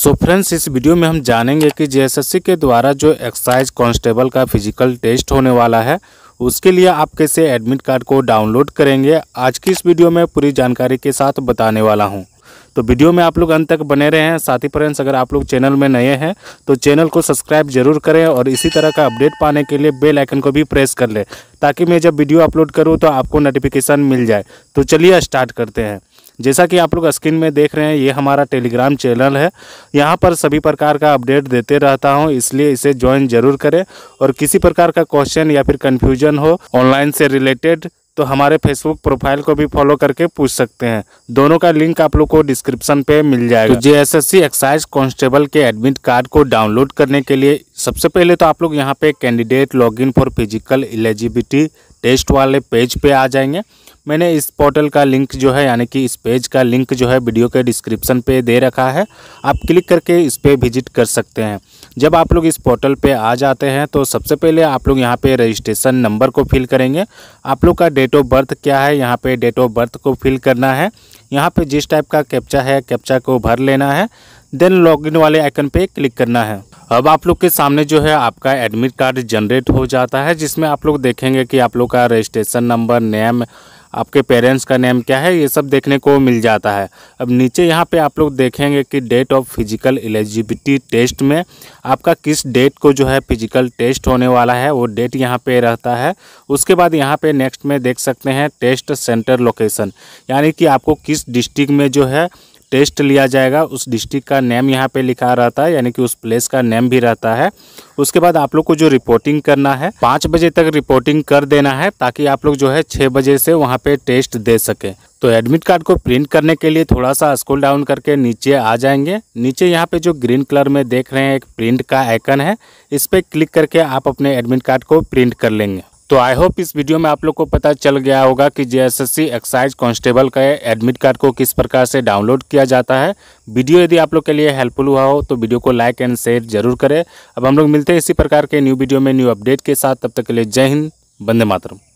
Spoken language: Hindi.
सो so फ्रेंड्स इस वीडियो में हम जानेंगे कि जेएसएससी के द्वारा जो एक्साइज कांस्टेबल का फिजिकल टेस्ट होने वाला है उसके लिए आप कैसे एडमिट कार्ड को डाउनलोड करेंगे आज की इस वीडियो में पूरी जानकारी के साथ बताने वाला हूं तो वीडियो में आप लोग अंत तक बने रहे हैं साथ ही फ्रेंड्स अगर आप लोग चैनल में नए हैं तो चैनल को सब्सक्राइब जरूर करें और इसी तरह का अपडेट पाने के लिए बेल आइकन को भी प्रेस कर लें ताकि मैं जब वीडियो अपलोड करूँ तो आपको नोटिफिकेशन मिल जाए तो चलिए स्टार्ट करते हैं जैसा कि आप लोग स्क्रीन में देख रहे हैं ये हमारा टेलीग्राम चैनल है यहाँ पर सभी प्रकार का अपडेट देते रहता हूँ इसलिए इसे ज्वाइन जरूर करें और किसी प्रकार का क्वेश्चन या फिर कन्फ्यूजन हो ऑनलाइन से रिलेटेड तो हमारे फेसबुक प्रोफाइल को भी फॉलो करके पूछ सकते हैं दोनों का लिंक आप लोग को डिस्क्रिप्शन पे मिल जाएगा तो जेएसएससी एक्साइज कांस्टेबल के एडमिट कार्ड को डाउनलोड करने के लिए सबसे पहले तो आप लोग यहाँ पे candidate login for physical eligibility test वाले पेज पे आ जाएंगे मैंने इस पोर्टल का लिंक जो है यानी कि इस पेज का लिंक जो है वीडियो के डिस्क्रिप्शन पे दे रखा है आप क्लिक करके इस पर विजिट कर सकते हैं जब आप लोग इस पोर्टल पे आ जाते हैं तो सबसे पहले आप लोग यहाँ पे रजिस्ट्रेशन नंबर को फिल करेंगे आप लोग का डेट ऑफ बर्थ क्या है यहाँ पे डेट ऑफ बर्थ को फिल करना है यहाँ पे जिस टाइप का कैप्चा है कैप्चा को भर लेना है देन लॉगिन वाले आइकन पे क्लिक करना है अब आप लोग के सामने जो है आपका एडमिट कार्ड जनरेट हो जाता है जिसमें आप लोग देखेंगे कि आप लोग का रजिस्ट्रेशन नंबर नेम आपके पेरेंट्स का नेम क्या है ये सब देखने को मिल जाता है अब नीचे यहाँ पे आप लोग देखेंगे कि date of physical eligibility test में आपका किस डेट को जो है फिजिकल टेस्ट होने वाला है वो डेट यहाँ पे रहता है उसके बाद यहाँ पे नेक्स्ट में देख सकते हैं टेस्ट सेंटर लोकेशन यानी कि आपको किस डिस्ट्रिक्ट में जो है टेस्ट लिया जाएगा उस डिस्ट्रिक्ट का नेम यहाँ पे लिखा रहता है यानी कि उस प्लेस का नेम भी रहता है उसके बाद आप लोग को जो रिपोर्टिंग करना है पाँच बजे तक रिपोर्टिंग कर देना है ताकि आप लोग जो है छः बजे से वहाँ पे टेस्ट दे सकें तो एडमिट कार्ड को प्रिंट करने के लिए थोड़ा सा स्कूल डाउन करके नीचे आ जाएंगे नीचे यहाँ पे जो ग्रीन कलर में देख रहे हैं एक प्रिंट का आइकन है इस पर क्लिक करके आप अपने एडमिट कार्ड को प्रिंट कर लेंगे तो आई होप इस वीडियो में आप लोग को पता चल गया होगा कि जेएसएससी एक्साइज कांस्टेबल का एडमिट कार्ड को किस प्रकार से डाउनलोड किया जाता है वीडियो यदि आप लोग के लिए हेल्पफुल हुआ हो तो वीडियो को लाइक एंड शेयर जरूर करें अब हम लोग मिलते हैं इसी प्रकार के न्यू वीडियो में न्यू अपडेट के साथ तब तक के लिए जय हिंद बंदे मातरम